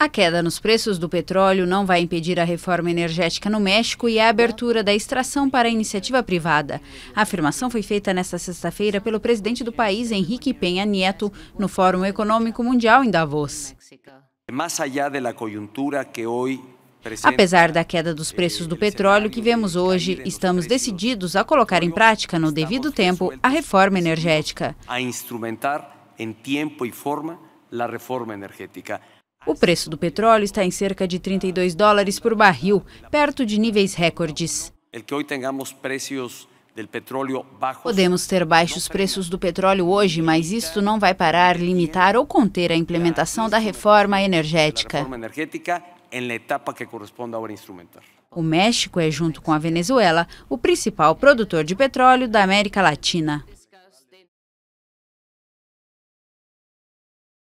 A queda nos preços do petróleo não vai impedir a reforma energética no México e a abertura da extração para a iniciativa privada. A afirmação foi feita nesta sexta-feira pelo presidente do país, Henrique Penha Nieto, no Fórum Econômico Mundial em Davos. Apesar da queda dos preços do petróleo que vemos hoje, estamos decididos a colocar em prática, no devido tempo, a reforma energética. A instrumentar em tempo e forma a reforma energética. O preço do petróleo está em cerca de 32 dólares por barril, perto de níveis recordes. Podemos ter baixos preços do petróleo hoje, mas isto não vai parar, limitar ou conter a implementação da reforma energética. O México é, junto com a Venezuela, o principal produtor de petróleo da América Latina.